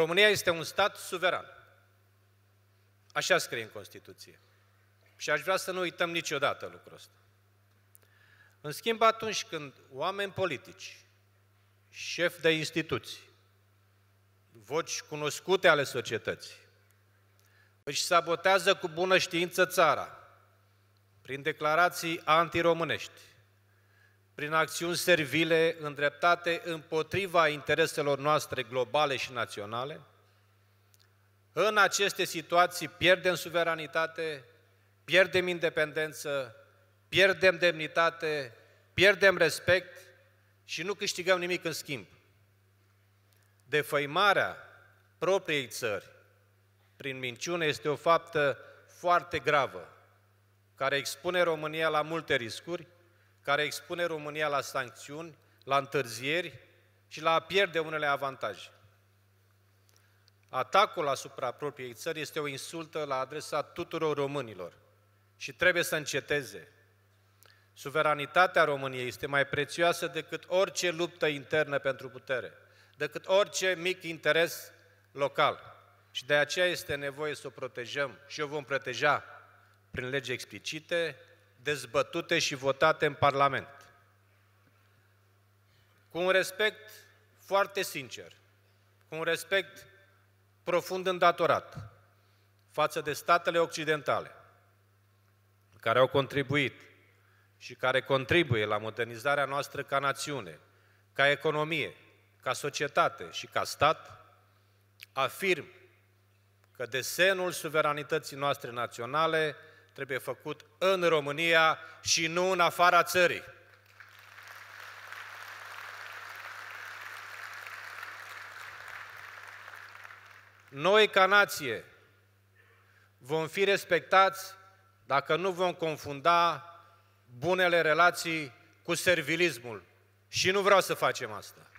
România este un stat suveran. Așa scrie în Constituție. Și aș vrea să nu uităm niciodată lucrul ăsta. În schimb, atunci când oameni politici, șefi de instituții, voci cunoscute ale societății, își sabotează cu bună știință țara prin declarații antiromânești, prin acțiuni servile îndreptate împotriva intereselor noastre globale și naționale. În aceste situații pierdem suveranitate, pierdem independență, pierdem demnitate, pierdem respect și nu câștigăm nimic în schimb. Defăimarea propriei țări prin minciune este o faptă foarte gravă, care expune România la multe riscuri, care expune România la sancțiuni, la întârzieri și la a pierde unele avantaje. Atacul asupra propriei țări este o insultă la adresa tuturor românilor și trebuie să înceteze. Suveranitatea României este mai prețioasă decât orice luptă internă pentru putere, decât orice mic interes local. Și de aceea este nevoie să o protejăm și o vom proteja prin legi explicite, dezbătute și votate în Parlament. Cu un respect foarte sincer, cu un respect profund îndatorat față de statele occidentale care au contribuit și care contribuie la modernizarea noastră ca națiune, ca economie, ca societate și ca stat, afirm că desenul suveranității noastre naționale trebuie făcut în România și nu în afara țării. Noi, ca nație, vom fi respectați dacă nu vom confunda bunele relații cu servilismul. Și nu vreau să facem asta.